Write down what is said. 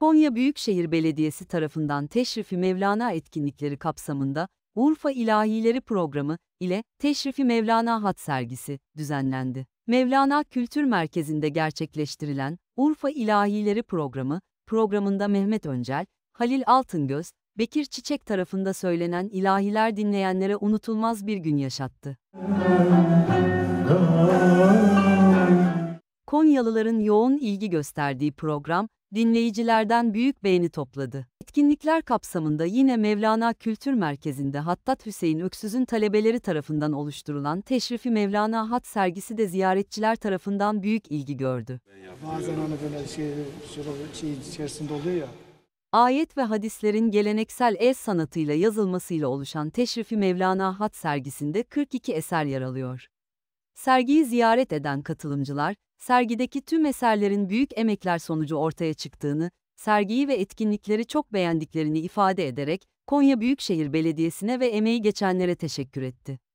Konya Büyükşehir Belediyesi tarafından Teşrifi Mevlana etkinlikleri kapsamında Urfa İlahileri programı ile Teşrifi Mevlana hat sergisi düzenlendi. Mevlana Kültür Merkezi'nde gerçekleştirilen Urfa İlahileri programı programında Mehmet Öncel, Halil Altıngöz, Bekir Çiçek tarafında söylenen ilahiler dinleyenlere unutulmaz bir gün yaşattı. Konyalıların yoğun ilgi gösterdiği program, dinleyicilerden büyük beğeni topladı. Etkinlikler kapsamında yine Mevlana Kültür Merkezi'nde Hattat Hüseyin Öksüz'ün talebeleri tarafından oluşturulan Teşrifi Mevlana Hat sergisi de ziyaretçiler tarafından büyük ilgi gördü. Bazen hani böyle şey, şey, şey içerisinde oluyor ya. Ayet ve hadislerin geleneksel el sanatıyla yazılmasıyla oluşan Teşrifi Mevlana Hat sergisinde 42 eser yer alıyor. Sergiyi ziyaret eden katılımcılar, sergideki tüm eserlerin büyük emekler sonucu ortaya çıktığını, sergiyi ve etkinlikleri çok beğendiklerini ifade ederek Konya Büyükşehir Belediyesi'ne ve emeği geçenlere teşekkür etti.